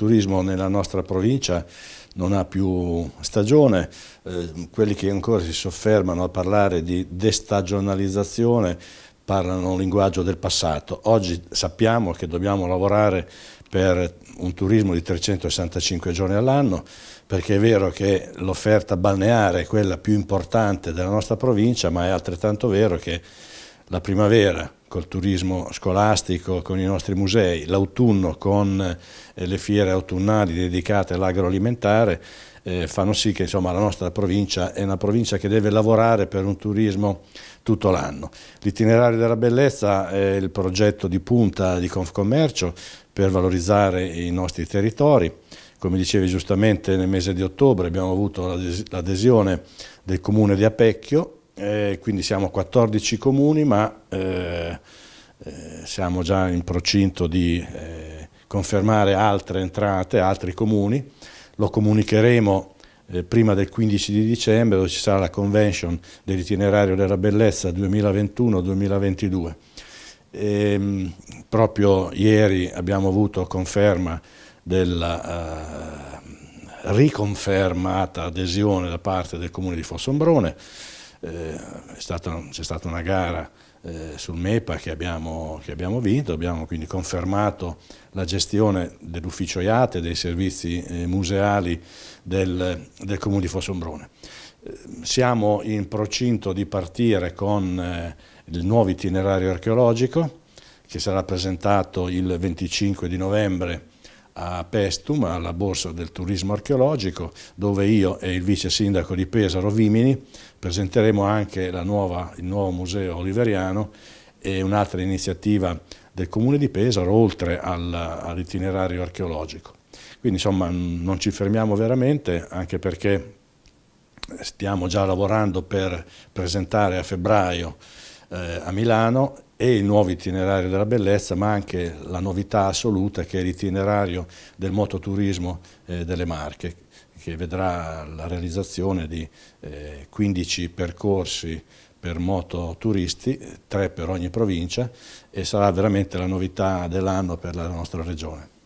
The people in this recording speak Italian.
turismo nella nostra provincia non ha più stagione, eh, quelli che ancora si soffermano a parlare di destagionalizzazione parlano un linguaggio del passato. Oggi sappiamo che dobbiamo lavorare per un turismo di 365 giorni all'anno, perché è vero che l'offerta balneare è quella più importante della nostra provincia, ma è altrettanto vero che la primavera, col turismo scolastico, con i nostri musei, l'autunno con eh, le fiere autunnali dedicate all'agroalimentare, eh, fanno sì che insomma, la nostra provincia è una provincia che deve lavorare per un turismo tutto l'anno. L'itinerario della bellezza è il progetto di punta di Confcommercio per valorizzare i nostri territori. Come dicevi giustamente nel mese di ottobre abbiamo avuto l'adesione del comune di Apecchio eh, quindi siamo 14 comuni ma eh, eh, siamo già in procinto di eh, confermare altre entrate, altri comuni, lo comunicheremo eh, prima del 15 di dicembre dove ci sarà la convention dell'itinerario della bellezza 2021-2022. E, ehm, proprio ieri abbiamo avuto conferma della eh, riconfermata adesione da parte del comune di Fossombrone eh, stata, c'è stata una gara eh, sul MEPA che abbiamo, che abbiamo, vinto, abbiamo quindi confermato la gestione dell'ufficio IATE, dei servizi eh, museali del, del comune di Fossombrone. Siamo in procinto di partire con il nuovo itinerario archeologico che sarà presentato il 25 di novembre a Pestum, alla borsa del turismo archeologico, dove io e il vice sindaco di Pesaro Vimini presenteremo anche nuova, il nuovo museo oliveriano e un'altra iniziativa del comune di Pesaro oltre all'itinerario archeologico. Quindi insomma non ci fermiamo veramente anche perché stiamo già lavorando per presentare a febbraio eh, a Milano e il nuovo itinerario della bellezza, ma anche la novità assoluta che è l'itinerario del mototurismo eh, delle Marche, che vedrà la realizzazione di eh, 15 percorsi per mototuristi, tre per ogni provincia e sarà veramente la novità dell'anno per la nostra regione.